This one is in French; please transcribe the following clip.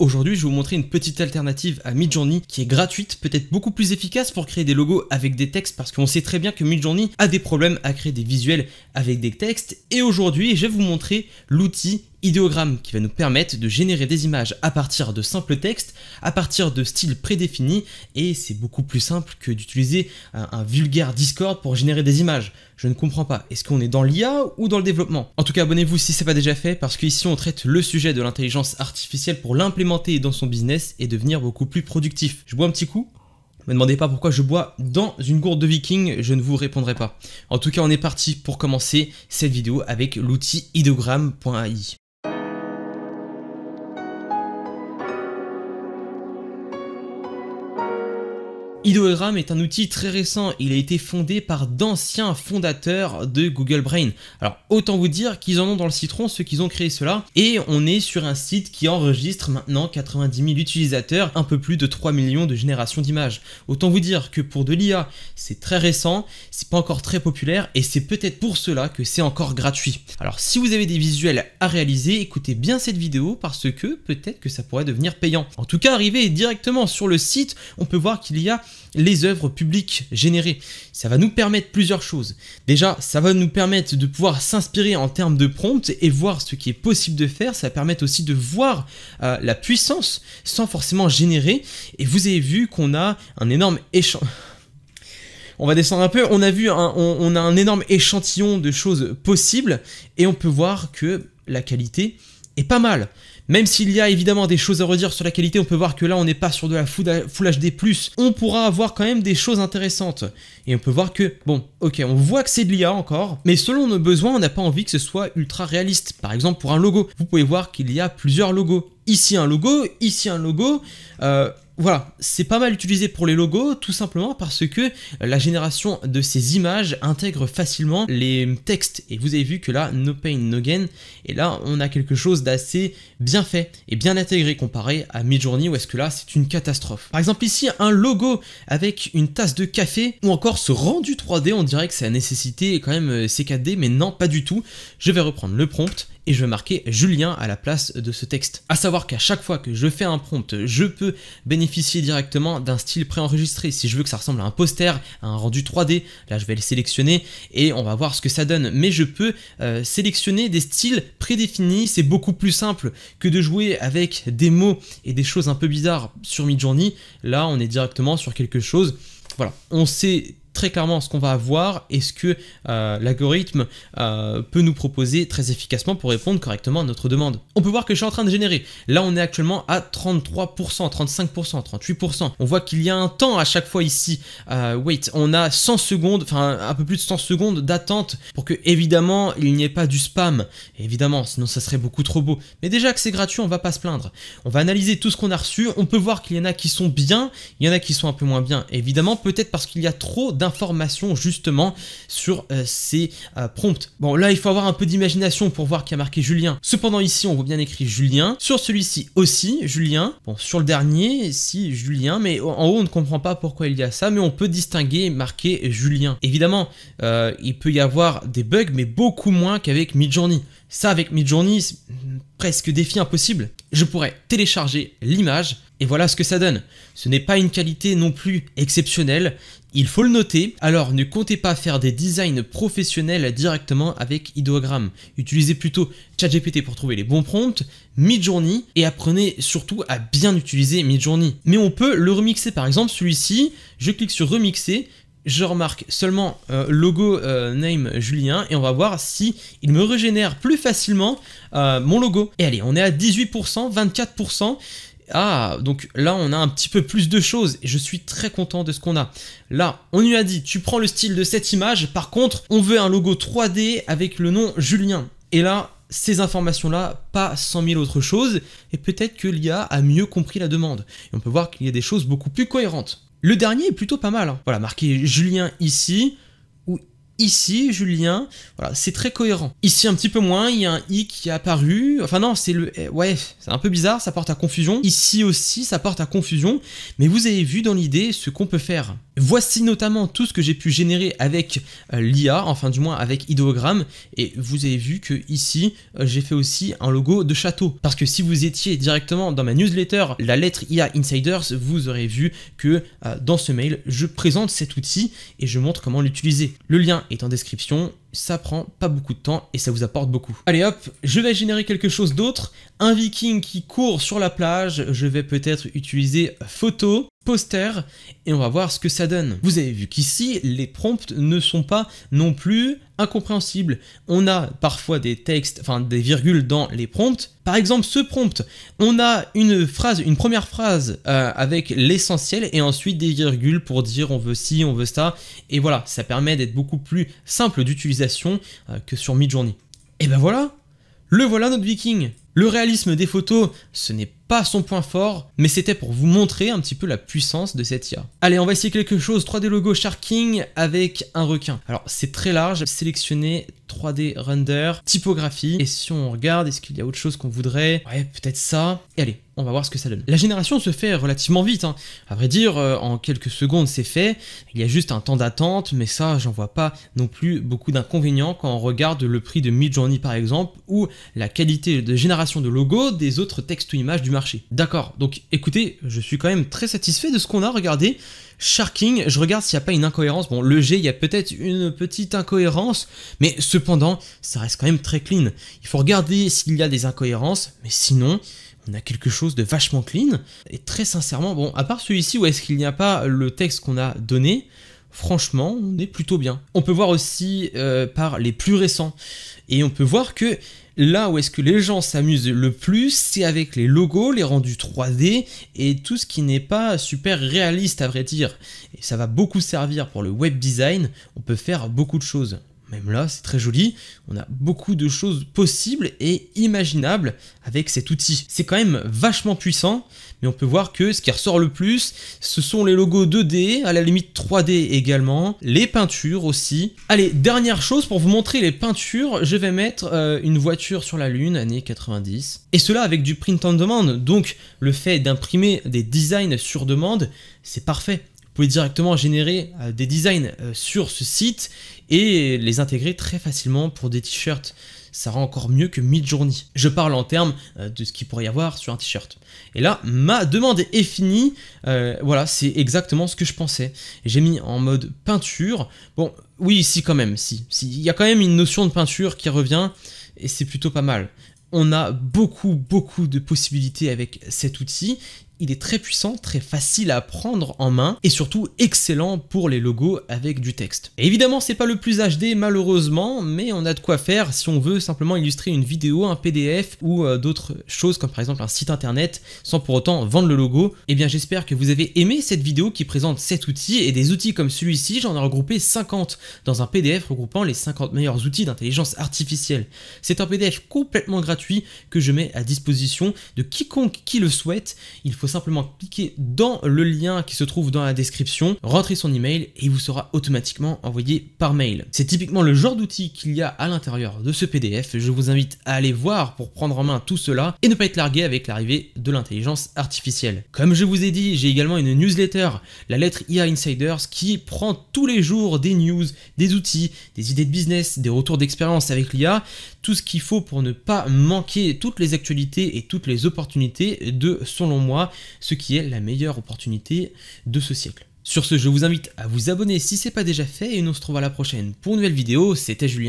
Aujourd'hui, je vais vous montrer une petite alternative à Midjourney qui est gratuite, peut-être beaucoup plus efficace pour créer des logos avec des textes parce qu'on sait très bien que Midjourney a des problèmes à créer des visuels avec des textes. Et aujourd'hui, je vais vous montrer l'outil idéogramme qui va nous permettre de générer des images à partir de simples textes, à partir de styles prédéfinis, et c'est beaucoup plus simple que d'utiliser un, vulgaire Discord pour générer des images. Je ne comprends pas, est-ce qu'on est dans l'IA ou dans le développement En tout cas, abonnez-vous si ce n'est pas déjà fait, parce qu'ici on traite le sujet de l'intelligence artificielle pour l'implémenter dans son business et devenir beaucoup plus productif. Je bois un petit coup Ne me demandez pas pourquoi je bois dans une gourde de viking, je ne vous répondrai pas. En tout cas, on est parti pour commencer cette vidéo avec l'outil ideogram.ai. Idoogram est un outil très récent, il a été fondé par d'anciens fondateurs de Google Brain. Alors autant vous dire qu'ils en ont dans le citron ceux qui ont créé cela, et on est sur un site qui enregistre maintenant 90 000 utilisateurs, un peu plus de 3 millions de générations d'images. Autant vous dire que pour de l'IA, c'est très récent, c'est pas encore très populaire, et c'est peut-être pour cela que c'est encore gratuit. Alors si vous avez des visuels à réaliser, écoutez bien cette vidéo parce que peut-être que ça pourrait devenir payant. En tout cas, arrivé directement sur le site, on peut voir qu'il y a les œuvres publiques générées. Ça va nous permettre plusieurs choses. Déjà, ça va nous permettre de pouvoir s'inspirer en termes de prompt et voir ce qui est possible de faire. Ça va permettre aussi de voir euh, la puissance sans forcément générer. Et vous avez vu qu'on a un énorme échantillon on va descendre un peu. On a vu on, a un énorme échantillon de choses possibles et on peut voir que la qualité et pas mal. Même s'il y a évidemment des choses à redire sur la qualité, on peut voir que là on n'est pas sur de la Full HD+, on pourra avoir quand même des choses intéressantes. Et on peut voir que, bon, ok, on voit que c'est de l'IA encore, mais selon nos besoins, on n'a pas envie que ce soit ultra réaliste. Par exemple, pour un logo, vous pouvez voir qu'il y a plusieurs logos. Ici un logo, ici un logo, euh, voilà, c'est pas mal utilisé pour les logos, tout simplement parce que la génération de ces images intègre facilement les textes. Et vous avez vu que là, no pain, no gain, et là, on a quelque chose d'assez bien fait et bien intégré comparé à Midjourney où est-ce que là, c'est une catastrophe. Par exemple ici, un logo avec une tasse de café ou encore ce rendu 3D, on dirait que c'est a nécessité quand même euh, C4D, mais non, pas du tout. Je vais reprendre le prompt et je vais marquer Julien à la place de ce texte. A savoir qu'à chaque fois que je fais un prompt, je peux bénéficier directement d'un style préenregistré. Si je veux que ça ressemble à un poster, à un rendu 3D, là je vais le sélectionner et on va voir ce que ça donne. Mais je peux euh, sélectionner des styles prédéfinis, c'est beaucoup plus simple que de jouer avec des mots et des choses un peu bizarres sur Midjourney. Là on est directement sur quelque chose voilà, on sait clairement ce qu'on va avoir et ce que euh, l'algorithme euh, peut nous proposer très efficacement pour répondre correctement à notre demande. On peut voir que je suis en train de générer. Là, on est actuellement à 33%, 35%, 38%. On voit qu'il y a un temps à chaque fois ici. Euh, wait, on a 100 secondes, enfin un peu plus de 100 secondes d'attente pour que évidemment il n'y ait pas du spam. Évidemment, sinon ça serait beaucoup trop beau. Mais déjà que c'est gratuit, on va pas se plaindre. On va analyser tout ce qu'on a reçu. On peut voir qu'il y en a qui sont bien, il y en a qui sont un peu moins bien. Évidemment, peut-être parce qu'il y a trop d'informations justement sur euh, ces euh, prompts. Bon, là, il faut avoir un peu d'imagination pour voir qu'il a marqué Julien. Cependant, ici, on voit bien écrit Julien. Sur celui-ci aussi, Julien. Bon, sur le dernier, si Julien. Mais en haut, on ne comprend pas pourquoi il y a ça, mais on peut distinguer marqué Julien. Évidemment, euh, il peut y avoir des bugs, mais beaucoup moins qu'avec Midjourney. Ça, avec Midjourney, presque défi impossible. Je pourrais télécharger l'image et voilà ce que ça donne. Ce n'est pas une qualité non plus exceptionnelle, il faut le noter, alors ne comptez pas faire des designs professionnels directement avec Ideogram. Utilisez plutôt ChatGPT pour trouver les bons prompts, Midjourney et apprenez surtout à bien utiliser Midjourney. Mais on peut le remixer par exemple celui-ci, je clique sur remixer, je remarque seulement euh, logo euh, name Julien et on va voir si il me régénère plus facilement euh, mon logo. Et allez, on est à 18%, 24%, ah, donc là, on a un petit peu plus de choses et je suis très content de ce qu'on a. Là, on lui a dit, tu prends le style de cette image, par contre, on veut un logo 3D avec le nom Julien. Et là, ces informations-là, pas 100 000 autres choses, et peut-être que l'IA a mieux compris la demande. Et on peut voir qu'il y a des choses beaucoup plus cohérentes. Le dernier est plutôt pas mal. Hein. Voilà, marqué Julien ici, ici, Julien, voilà, c'est très cohérent. Ici, un petit peu moins, il y a un i qui est apparu. Enfin non, c'est le... Eh, ouais, c'est un peu bizarre, ça porte à confusion. Ici aussi, ça porte à confusion. Mais vous avez vu dans l'idée ce qu'on peut faire. Voici notamment tout ce que j'ai pu générer avec euh, l'IA, enfin du moins avec Ideogramme. Et vous avez vu que ici, euh, j'ai fait aussi un logo de château. Parce que si vous étiez directement dans ma newsletter, la lettre IA Insiders, vous aurez vu que euh, dans ce mail, je présente cet outil et je montre comment l'utiliser. Le lien est en description, ça prend pas beaucoup de temps et ça vous apporte beaucoup. Allez hop, je vais générer quelque chose d'autre, un viking qui court sur la plage, je vais peut-être utiliser photo, poster et on va voir ce que ça donne. Vous avez vu qu'ici, les prompts ne sont pas non plus incompréhensibles. On a parfois des textes, enfin des virgules dans les prompts. Par exemple, ce prompt, on a une phrase, une première phrase euh, avec l'essentiel et ensuite des virgules pour dire on veut ci, on veut ça. Et voilà, ça permet d'être beaucoup plus simple d'utilisation euh, que sur Midjourney. Et ben voilà, le voilà notre viking le réalisme des photos, ce n'est pas son point fort, mais c'était pour vous montrer un petit peu la puissance de cette IA. Allez, on va essayer quelque chose, 3D logo king avec un requin. Alors c'est très large, sélectionné 3D render, typographie. Et si on regarde, est-ce qu'il y a autre chose qu'on voudrait Ouais, peut-être ça. Et allez, on va voir ce que ça donne. La génération se fait relativement vite, hein. à vrai dire, euh, en quelques secondes c'est fait, il y a juste un temps d'attente, mais ça j'en vois pas non plus beaucoup d'inconvénients quand on regarde le prix de Midjourney par exemple, ou la qualité de génération de logo des autres textes ou images du marché. D'accord, donc écoutez, je suis quand même très satisfait de ce qu'on a regardé, Sharking, je regarde s'il n'y a pas une incohérence, bon le G il y a peut-être une petite incohérence, mais ce Cependant, ça reste quand même très clean. Il faut regarder s'il y a des incohérences, mais sinon, on a quelque chose de vachement clean. Et très sincèrement, bon, à part celui-ci où est-ce qu'il n'y a pas le texte qu'on a donné, franchement, on est plutôt bien. On peut voir aussi euh, par les plus récents. Et on peut voir que là où est-ce que les gens s'amusent le plus, c'est avec les logos, les rendus 3D et tout ce qui n'est pas super réaliste à vrai dire. Et ça va beaucoup servir pour le web design, on peut faire beaucoup de choses. Même là, c'est très joli, on a beaucoup de choses possibles et imaginables avec cet outil. C'est quand même vachement puissant, mais on peut voir que ce qui ressort le plus, ce sont les logos 2D, à la limite 3D également, les peintures aussi. Allez, dernière chose, pour vous montrer les peintures, je vais mettre euh, une voiture sur la Lune, année 90. Et cela avec du print on demand, donc le fait d'imprimer des designs sur demande, c'est parfait. Vous pouvez directement générer euh, des designs euh, sur ce site et les intégrer très facilement pour des t-shirts. Ça rend encore mieux que mid-journée. Je parle en termes euh, de ce qu'il pourrait y avoir sur un t-shirt. Et là, ma demande est finie. Euh, voilà, c'est exactement ce que je pensais. J'ai mis en mode peinture. Bon, oui, si quand même, si. Il y a quand même une notion de peinture qui revient et c'est plutôt pas mal on a beaucoup beaucoup de possibilités avec cet outil. Il est très puissant, très facile à prendre en main et surtout excellent pour les logos avec du texte. évidemment, c'est pas le plus HD malheureusement, mais on a de quoi faire si on veut simplement illustrer une vidéo, un PDF ou euh, d'autres choses comme par exemple un site internet sans pour autant vendre le logo. Et eh bien, j'espère que vous avez aimé cette vidéo qui présente cet outil et des outils comme celui-ci, j'en ai regroupé 50 dans un PDF regroupant les 50 meilleurs outils d'intelligence artificielle. C'est un PDF complètement gratuit que je mets à disposition de quiconque qui le souhaite. Il faut simplement cliquer dans le lien qui se trouve dans la description, rentrer son email et il vous sera automatiquement envoyé par mail. C'est typiquement le genre d'outils qu'il y a à l'intérieur de ce PDF. Je vous invite à aller voir pour prendre en main tout cela et ne pas être largué avec l'arrivée de l'intelligence artificielle. Comme je vous ai dit, j'ai également une newsletter, la lettre IA Insiders, qui prend tous les jours des news, des outils, des idées de business, des retours d'expérience avec l'IA, tout ce qu'il faut pour ne pas manquer toutes les actualités et toutes les opportunités de, selon moi, ce qui est la meilleure opportunité de ce siècle. Sur ce, je vous invite à vous abonner si ce n'est pas déjà fait et on se retrouve à la prochaine pour une nouvelle vidéo, c'était Julien.